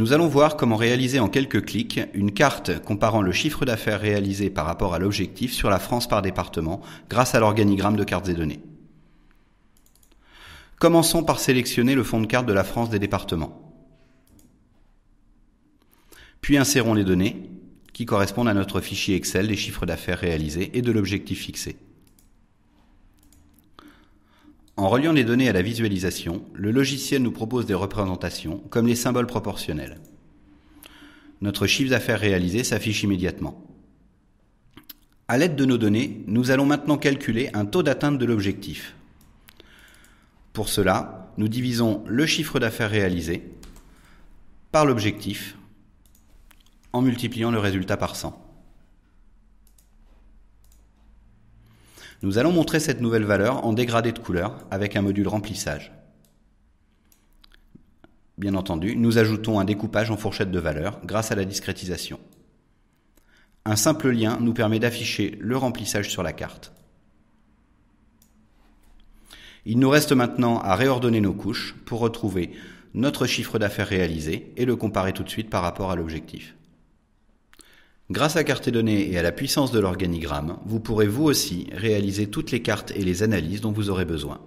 Nous allons voir comment réaliser en quelques clics une carte comparant le chiffre d'affaires réalisé par rapport à l'objectif sur la France par département grâce à l'organigramme de cartes et données. Commençons par sélectionner le fond de carte de la France des départements. Puis insérons les données qui correspondent à notre fichier Excel des chiffres d'affaires réalisés et de l'objectif fixé. En reliant les données à la visualisation, le logiciel nous propose des représentations, comme les symboles proportionnels. Notre chiffre d'affaires réalisé s'affiche immédiatement. À l'aide de nos données, nous allons maintenant calculer un taux d'atteinte de l'objectif. Pour cela, nous divisons le chiffre d'affaires réalisé par l'objectif en multipliant le résultat par 100. Nous allons montrer cette nouvelle valeur en dégradé de couleur avec un module remplissage. Bien entendu, nous ajoutons un découpage en fourchette de valeur grâce à la discrétisation. Un simple lien nous permet d'afficher le remplissage sur la carte. Il nous reste maintenant à réordonner nos couches pour retrouver notre chiffre d'affaires réalisé et le comparer tout de suite par rapport à l'objectif. Grâce à Cartes Données et à la puissance de l'organigramme, vous pourrez vous aussi réaliser toutes les cartes et les analyses dont vous aurez besoin.